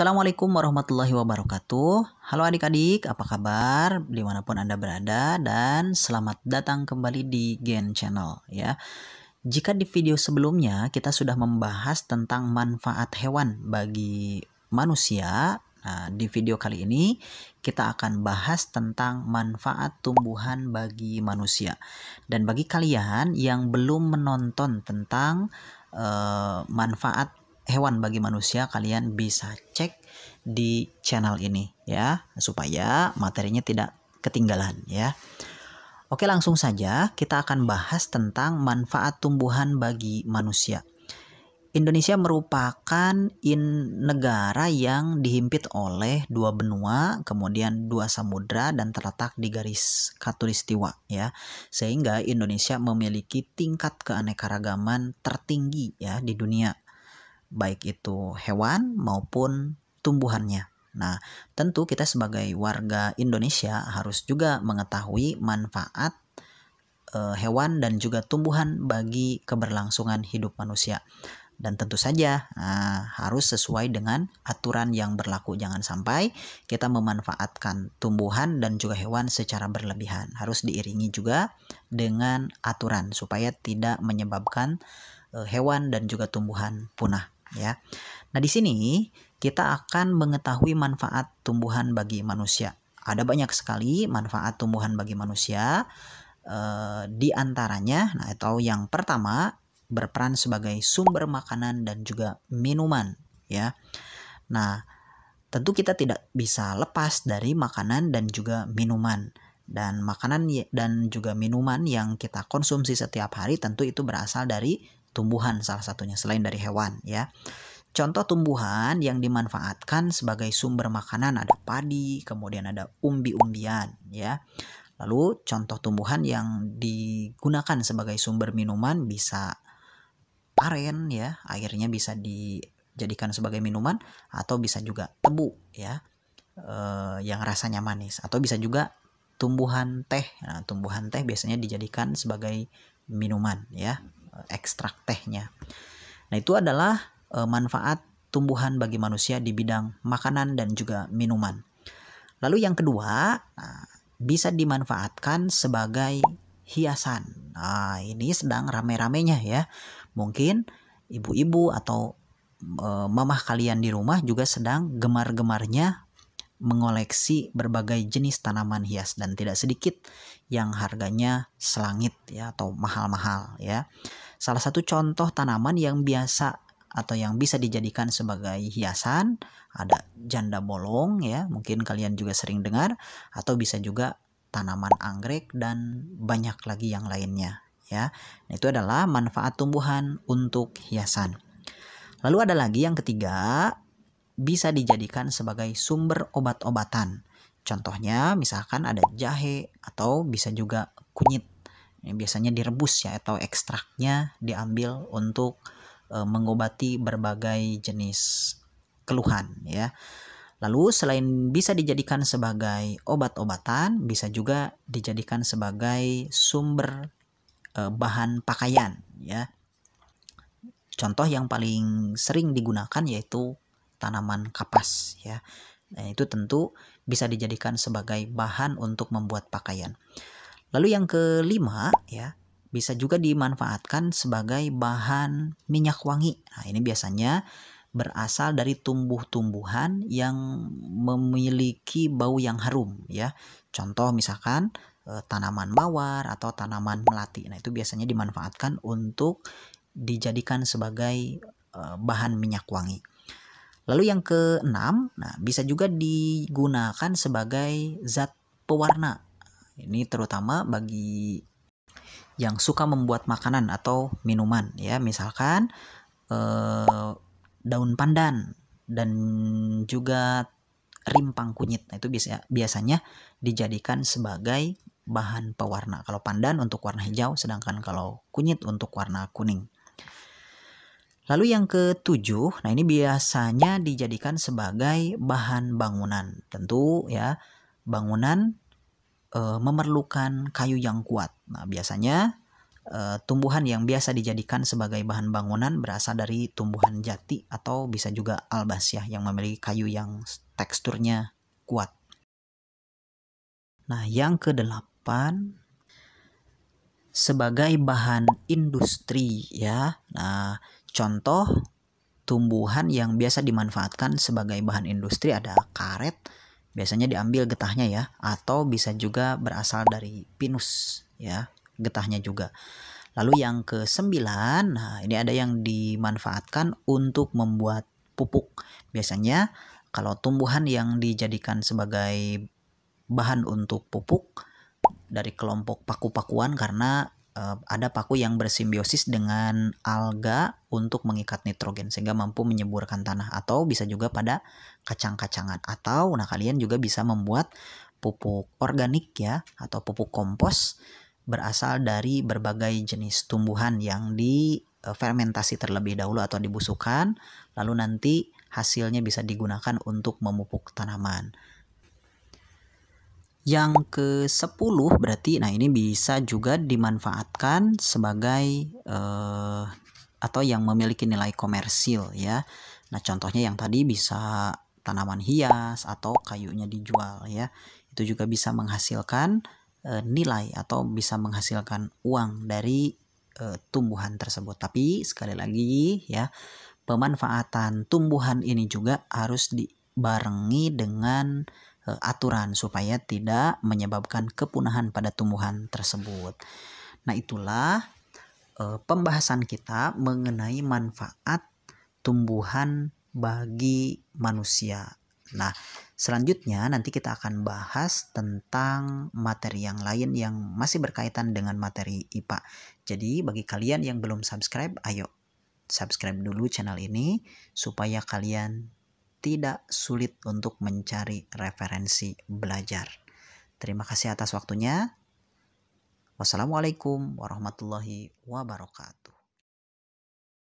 Assalamualaikum warahmatullahi wabarakatuh. Halo adik-adik, apa kabar dimanapun Anda berada dan selamat datang kembali di Gen Channel ya. Jika di video sebelumnya kita sudah membahas tentang manfaat hewan bagi manusia, nah di video kali ini kita akan bahas tentang manfaat tumbuhan bagi manusia. Dan bagi kalian yang belum menonton tentang eh, manfaat hewan bagi manusia kalian bisa cek di channel ini ya supaya materinya tidak ketinggalan ya. Oke langsung saja kita akan bahas tentang manfaat tumbuhan bagi manusia. Indonesia merupakan in negara yang dihimpit oleh dua benua, kemudian dua samudra dan terletak di garis khatulistiwa ya. Sehingga Indonesia memiliki tingkat keanekaragaman tertinggi ya di dunia baik itu hewan maupun tumbuhannya. Nah, tentu kita sebagai warga Indonesia harus juga mengetahui manfaat e, hewan dan juga tumbuhan bagi keberlangsungan hidup manusia. Dan tentu saja nah, harus sesuai dengan aturan yang berlaku. Jangan sampai kita memanfaatkan tumbuhan dan juga hewan secara berlebihan. Harus diiringi juga dengan aturan supaya tidak menyebabkan e, hewan dan juga tumbuhan punah ya. Nah, di sini kita akan mengetahui manfaat tumbuhan bagi manusia. Ada banyak sekali manfaat tumbuhan bagi manusia. E, di antaranya, nah atau yang pertama berperan sebagai sumber makanan dan juga minuman, ya. Nah, tentu kita tidak bisa lepas dari makanan dan juga minuman. Dan makanan dan juga minuman yang kita konsumsi setiap hari tentu itu berasal dari tumbuhan salah satunya selain dari hewan ya. Contoh tumbuhan yang dimanfaatkan sebagai sumber makanan ada padi, kemudian ada umbi-umbian ya. Lalu contoh tumbuhan yang digunakan sebagai sumber minuman bisa aren ya, airnya bisa dijadikan sebagai minuman atau bisa juga tebu ya. Eh, yang rasanya manis atau bisa juga tumbuhan teh. Nah, tumbuhan teh biasanya dijadikan sebagai minuman ya ekstrak tehnya. Nah, itu adalah uh, manfaat tumbuhan bagi manusia di bidang makanan dan juga minuman. Lalu yang kedua, nah, bisa dimanfaatkan sebagai hiasan. Nah, ini sedang rame-ramenya ya. Mungkin ibu-ibu atau uh, mamah kalian di rumah juga sedang gemar-gemarnya mengoleksi berbagai jenis tanaman hias dan tidak sedikit yang harganya selangit ya atau mahal-mahal ya. Salah satu contoh tanaman yang biasa atau yang bisa dijadikan sebagai hiasan ada janda bolong ya mungkin kalian juga sering dengar atau bisa juga tanaman anggrek dan banyak lagi yang lainnya ya nah, itu adalah manfaat tumbuhan untuk hiasan lalu ada lagi yang ketiga bisa dijadikan sebagai sumber obat-obatan contohnya misalkan ada jahe atau bisa juga kunyit ini biasanya direbus ya atau ekstraknya diambil untuk e, mengobati berbagai jenis keluhan ya. Lalu selain bisa dijadikan sebagai obat-obatan, bisa juga dijadikan sebagai sumber e, bahan pakaian ya. Contoh yang paling sering digunakan yaitu tanaman kapas ya. Nah, itu tentu bisa dijadikan sebagai bahan untuk membuat pakaian. Lalu yang kelima ya, bisa juga dimanfaatkan sebagai bahan minyak wangi. Nah, ini biasanya berasal dari tumbuh-tumbuhan yang memiliki bau yang harum ya. Contoh misalkan eh, tanaman mawar atau tanaman melati. Nah, itu biasanya dimanfaatkan untuk dijadikan sebagai eh, bahan minyak wangi. Lalu yang keenam, nah bisa juga digunakan sebagai zat pewarna ini terutama bagi yang suka membuat makanan atau minuman ya, misalkan eh, daun pandan dan juga rimpang kunyit. Nah, itu bisa biasanya dijadikan sebagai bahan pewarna. Kalau pandan untuk warna hijau, sedangkan kalau kunyit untuk warna kuning. Lalu yang ketujuh, nah ini biasanya dijadikan sebagai bahan bangunan. Tentu ya, bangunan uh, memerlukan kayu yang kuat. Nah, biasanya uh, tumbuhan yang biasa dijadikan sebagai bahan bangunan berasal dari tumbuhan jati atau bisa juga albasia yang memiliki kayu yang teksturnya kuat. Nah, yang kedelapan sebagai bahan industri ya. Nah, contoh tumbuhan yang biasa dimanfaatkan sebagai bahan industri ada karet, Biasanya diambil getahnya ya, atau bisa juga berasal dari pinus ya, getahnya juga. Lalu yang ke sembilan nah ini ada yang dimanfaatkan untuk membuat pupuk. Biasanya kalau tumbuhan yang dijadikan sebagai bahan untuk pupuk dari kelompok paku-pakuan karena Eh, ada paku yang bersimbiosis dengan alga untuk mengikat nitrogen sehingga mampu menyeburkan tanah atau bisa juga pada kacang-kacangan atau nah kalian juga bisa membuat pupuk organik ya atau pupuk kompos berasal dari berbagai jenis tumbuhan yang difermentasi terlebih dahulu atau dibusukkan lalu nanti hasilnya bisa digunakan untuk memupuk tanaman. Yang ke-10 berarti nah ini bisa juga dimanfaatkan sebagai eh, atau yang memiliki nilai komersil ya. Nah, contohnya yang tadi bisa tanaman hias atau kayunya dijual ya. Itu juga bisa menghasilkan eh, nilai atau bisa menghasilkan uang dari eh, tumbuhan tersebut. Tapi sekali lagi ya, pemanfaatan tumbuhan ini juga harus di barengi dengan uh, aturan supaya tidak menyebabkan kepunahan pada tumbuhan tersebut. Nah, itulah uh, pembahasan kita mengenai manfaat tumbuhan bagi manusia. Nah, selanjutnya nanti kita akan bahas tentang materi yang lain yang masih berkaitan dengan materi IPA. Jadi, bagi kalian yang belum subscribe, ayo subscribe dulu channel ini supaya kalian tidak sulit untuk mencari referensi belajar. Terima kasih atas waktunya. Wassalamualaikum warahmatullahi wabarakatuh.